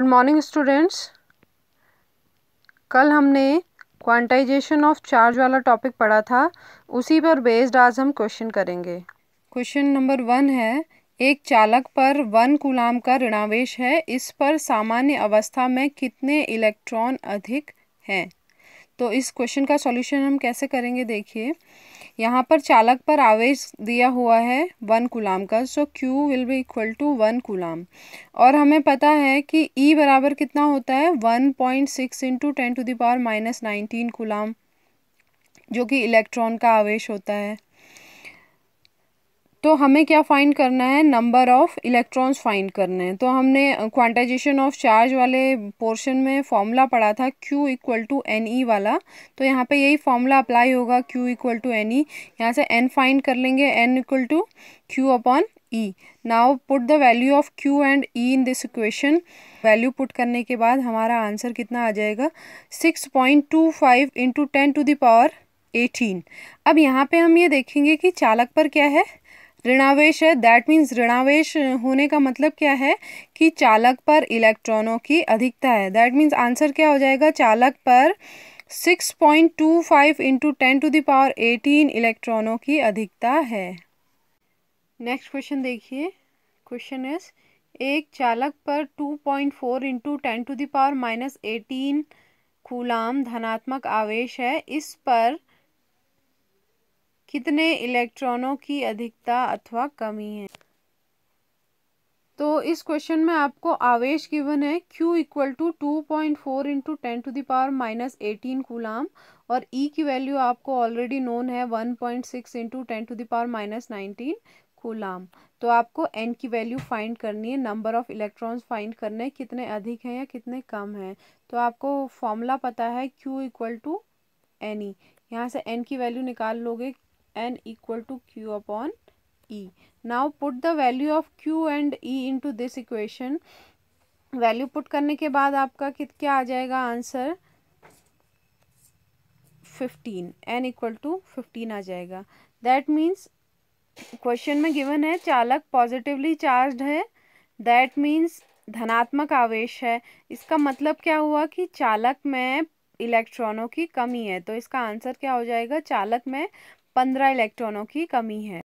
Good morning students कल हमने quantization of charge वाला टॉपिक पढ़ा था उसी पर बेस्ड आज हम क्वेश्चन करेंगे क्वेश्चन नंबर वन है एक चालक पर वन गुलाम का ऋणावेश है इस पर सामान्य अवस्था में कितने इलेक्ट्रॉन अधिक हैं तो इस क्वेश्चन का सॉल्यूशन हम कैसे करेंगे देखिए यहाँ पर चालक पर आवेश दिया हुआ है वन कुलाम का so Q will be equal to one coulomb और हमें पता है कि ई e बराबर कितना होता है one point six into ten to the power minus nineteen coulomb जो कि इलेक्ट्रॉन का आवेश होता है तो हमें क्या फाइंड करना है नंबर ऑफ़ इलेक्ट्रॉन्स फाइंड करने हैं तो हमने क्वांटाइजेशन ऑफ चार्ज वाले पोर्शन में फॉर्मूला पढ़ा था Q equal to N E वाला तो यहाँ पे यही फॉर्मूला अप्लाई होगा Q equal to N E यहाँ से n फाइंड कर लेंगे n equal to Q upon E now put the value of Q and E in this equation value put करने के बाद हमारा आंसर कितना आ जाएगा six point two five into ten to the power eighteen अब यहाँ पे हम ये देखेंगे कि चालक पर क्या है ऋणावेश है दैट मीन्स ऋणावेश होने का मतलब क्या है कि चालक पर इलेक्ट्रॉनों की अधिकता है दैट मीन्स आंसर क्या हो जाएगा चालक पर six point two five into ten to the power eighteen इलेक्ट्रॉनों की अधिकता है नेक्स्ट क्वेश्चन देखिए क्वेश्चन इज एक चालक पर two point four into ten to the power minus eighteen coulomb धनात्मक आवेश है इस पर कितने इलेक्ट्रॉनों की अधिकता अथवा कमी है तो इस क्वेश्चन में आपको आवेश गिवन है Q equal to two point four into ten to the power minus eighteen coulomb और E की वैल्यू आपको ऑलरेडी नोन है one point six into ten to the power minus nineteen coulomb तो आपको N की वैल्यू फाइंड करनी है नंबर ऑफ इलेक्ट्रॉन्स फाइंड करने हैं कितने अधिक हैं या कितने कम हैं तो आपको फॉर्मूला पता है Q equal to N E यहाँ से एन की वैल्यू निकाल लोगे n equal to q upon e. Now put the value of q and e into this equation. Value put करने के बाद आपका कित क्या आ जाएगा answer fifteen N equal to fifteen आ जाएगा दैट मीन्स क्वेश्चन में गिवन है चालक पॉजिटिवली चार्ज है दैट मीन्स धनात्मक आवेश है इसका मतलब क्या हुआ कि चालक में इलेक्ट्रॉनों की कमी है तो इसका आंसर क्या हो जाएगा चालक में पंद्रह इलेक्ट्रॉनों की कमी है